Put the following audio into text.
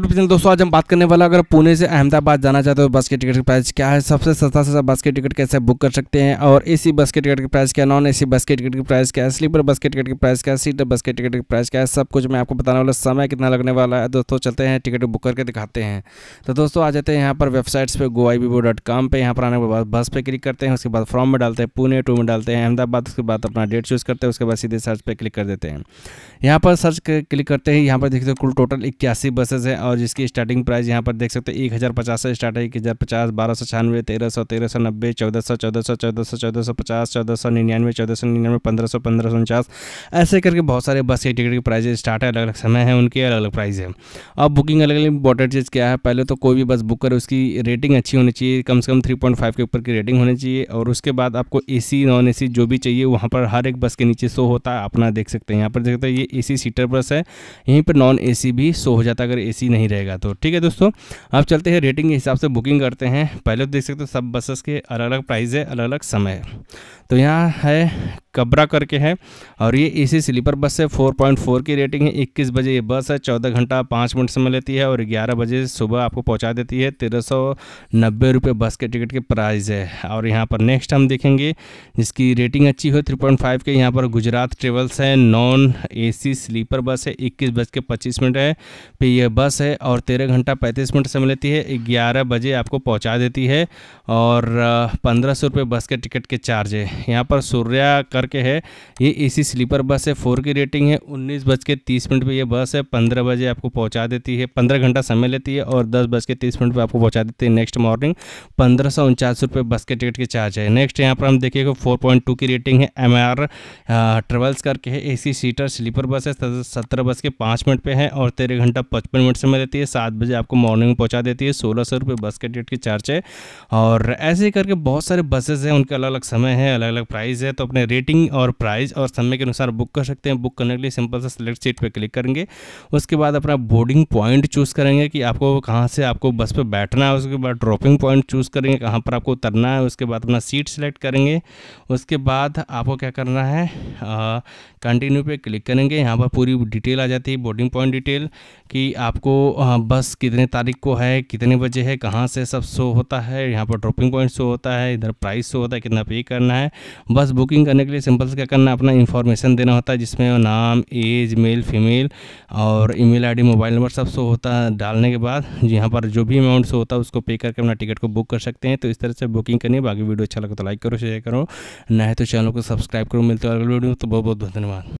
दोस्तों आज हम बात करने वाला अगर पुणे से अहमदाबाद जाना चाहते हो बस के टिकट की प्राइस क्या है सबसे सस्ता सस्ता बस के टिकट कैसे बुक कर सकते हैं और एसी बस के टिकट की प्राइस क्या नॉन एसी बस के टिकट की प्राइस क्या है स्लीपर बस के टिकट की प्राइस क्या है सीटर बस के टिकट की प्राइस क्या है सब कुछ मैं आपको बताने वाला समय कितना लगने वाला है दोस्तों चलते हैं टिकट बुक करके दिखाते हैं तो दोस्तों आ जाते हैं यहाँ पर वेबसाइट्स पर गोवाई वीवो डॉट कॉम पर यहाँ पर आने के बाद बस पर क्लिक करते हैं उसके बाद फॉर्म में डालते हैं पुणे टू में डालते हैं अहमदाबाद उसके बाद अपना डेट चूज़ करते हैं उसके बाद सीधे सर्च पर क्लिक कर देते हैं यहाँ पर सर्च क्लिक करते हैं यहाँ पर देखते तो हैं कुल टोटल इक्यासी बसेज हैं और जिसकी स्टार्टिंग प्राइस यहाँ पर देख सकते हैं एक हज़ार पचास से स्टार्ट है एक हज़ार पचास बारह सौ छियानवे तेरह सौ तेरह सौ नब्बे चौदह सौ चौदह सौ चौदह सौ चौदह सौ पचास चौदह सौ निन्यानवे चौदह सौ निन्यानवे पंद्रह सौ पंद्रह सौ उनचास ऐसे करके बहुत सारे बस के टिकट के प्राइजेज स्टार्ट है अलग अलग समय है उनके अलग अलग प्राइज़ है अब बुकिंग अलग अलग इंपॉर्टेंट चीज़ क्या है पहले तो कोई भी बस बुक करें उसकी रेटिंग अच्छी होनी चाहिए कम से कम थ्री पॉइंट फाइव के ऊपर की रेटिंग होनी चाहिए और उसके बाद आपको ए सी नॉन ए सी जो भी चाहिए वहाँ पर हर एक बस के नीचे शो होता है अपना देख सकते हैं यहाँ पर देख सकते हैं ये ए सी सीटर बस है यहीं पर नॉन ए सी भी शो हो जाता है अगर ए सी नहीं रहेगा तो ठीक है दोस्तों अब चलते हैं रेटिंग के हिसाब से बुकिंग करते हैं पहले तो देख सकते हो सब बसेस के अलग अलग प्राइस है अलग अलग समय है तो यहाँ है कबरा करके है और ये ए स्लीपर बस है 4.4 की रेटिंग है 21 बजे ये बस है 14 घंटा 5 मिनट समय लेती है और 11 बजे सुबह आपको पहुंचा देती है तेरह सौ बस के टिकट के प्राइस है और यहाँ पर नेक्स्ट हम देखेंगे जिसकी रेटिंग अच्छी हो 3.5 के यहाँ पर गुजरात ट्रेवल्स है नॉन सी स्लीपर बस है इक्कीस बज के पच्चीस मिनट है पे यह बस है और तेरह घंटा पैंतीस मिनट समय लेती है ग्यारह बजे आपको पहुँचा देती है और पंद्रह सौ बस के टिकट के चार्ज है यहाँ पर सूर्या का करके है ये एसी स्लीपर बस है फोर की रेटिंग है उन्नीस बज के तीस मिनट पर यह बस है पंद्रह बजे आपको पहुंचा देती है पंद्रह घंटा समय लेती है और दस बज के तीस मिनट पर आपको पहुंचा देती है नेक्स्ट मॉर्निंग पंद्रह सौ उनचास रुपये बस के टिकट के चार्ज है नेक्स्ट यहाँ पर हम देखिएगा फोर पॉइंट टू की रेटिंग है एम आर ट्रेवल्स करके है ए सी सीटर स्लीपर बस है सत्रह बज के पाँच मिनट पर है और तेरह घंटा पचपन मिनट समय लेती है सात बजे आपको मॉर्निंग में पहुँचा देती है सोलह सौ रुपये बस के टिकट के चार्ज है और ऐसे करके बहुत सारे बसेज हैं उनके अलग अलग समय है अलग अलग प्राइस है तो अपने रेटिंग रेटिंग और प्राइस और समय के अनुसार बुक कर सकते हैं बुक करने के लिए सिंपल सा सिलेक्ट सीट पर क्लिक करेंगे उसके बाद अपना बोर्डिंग पॉइंट चूज़ करेंगे कि आपको कहाँ से आपको बस पर बैठना है उसके बाद ड्रॉपिंग पॉइंट चूज़ करेंगे कहाँ पर आपको उतरना है उसके बाद अपना सीट सेलेक्ट करेंगे उसके बाद आपको क्या करना है कंटिन्यू पे क्लिक करेंगे यहाँ पर पूरी डिटेल आ जाती है बोर्डिंग पॉइंट डिटेल कि आपको आ, बस कितने तारीख को है कितने बजे है कहाँ से सब शो होता है यहाँ पर ड्रॉपिंग पॉइंट शो होता है इधर प्राइस शो होता है कितना पे करना है बस बुकिंग करने के लिए सिंपल से क्या करना अपना इन्फॉर्मेशन देना होता है जिसमें नाम एज मेल फीमेल और ईमेल आईडी मोबाइल नंबर सब शो होता है डालने के बाद यहाँ पर जो भी अमाउंट शो होता है उसको पे करके अपना टिकट को बुक कर सकते हैं तो इस तरह से बुकिंग करनी है बाकी वीडियो अच्छा लगता तो लाइक करो शेयर करो ना तो चैनल को सब्सक्राइब करो मिलते हो अगले वीडियो तो बहुत बहुत धन्यवाद